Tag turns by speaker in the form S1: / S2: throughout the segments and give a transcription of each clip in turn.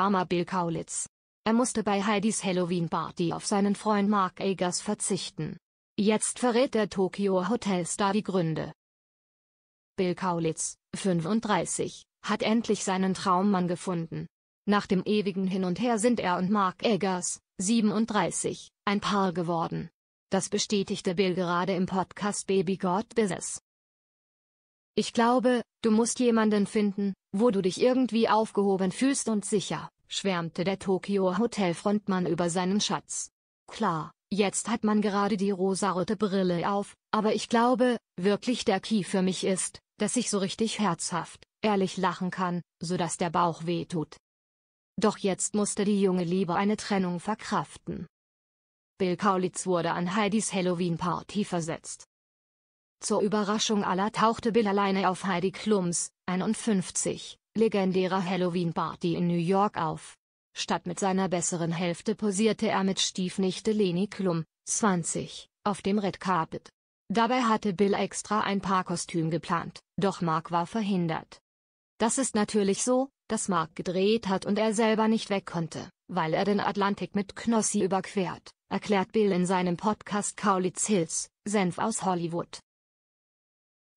S1: Armer Bill Kaulitz. Er musste bei Heidis Halloween-Party auf seinen Freund Mark Eggers verzichten. Jetzt verrät der Tokyo Hotelstar die Gründe. Bill Kaulitz, 35, hat endlich seinen Traummann gefunden. Nach dem ewigen Hin und Her sind er und Mark Eggers, 37, ein Paar geworden. Das bestätigte Bill gerade im Podcast Baby God Business. Ich glaube, du musst jemanden finden, wo du dich irgendwie aufgehoben fühlst und sicher, schwärmte der Tokio Hotel Frontmann über seinen Schatz. Klar, jetzt hat man gerade die rosarote Brille auf, aber ich glaube, wirklich der Key für mich ist, dass ich so richtig herzhaft, ehrlich lachen kann, so dass der Bauch weh tut. Doch jetzt musste die junge Liebe eine Trennung verkraften. Bill Kaulitz wurde an Heidis Halloween-Party versetzt. Zur Überraschung aller tauchte Bill alleine auf Heidi Klums, 51, legendärer Halloween-Party in New York auf. Statt mit seiner besseren Hälfte posierte er mit Stiefnichte Leni Klum, 20, auf dem Red Carpet. Dabei hatte Bill extra ein Paarkostüm geplant, doch Mark war verhindert. Das ist natürlich so, dass Mark gedreht hat und er selber nicht weg konnte, weil er den Atlantik mit Knossi überquert, erklärt Bill in seinem Podcast Kaulitz Hills, Senf aus Hollywood.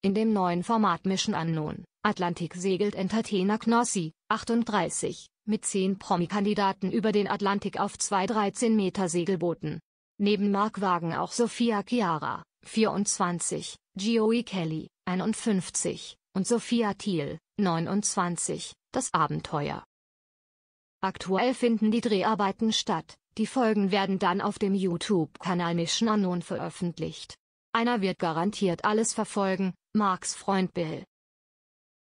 S1: In dem neuen Format Mission Unknown, Atlantik segelt Entertainer Knossi, 38, mit 10 Promi-Kandidaten über den Atlantik auf zwei 13 Meter Segelbooten. Neben Mark Wagen auch Sophia Chiara, 24, Joey Kelly, 51, und Sophia Thiel, 29, das Abenteuer. Aktuell finden die Dreharbeiten statt, die Folgen werden dann auf dem YouTube-Kanal Mission Unknown veröffentlicht. Einer wird garantiert alles verfolgen, Marks Freund
S2: Bill.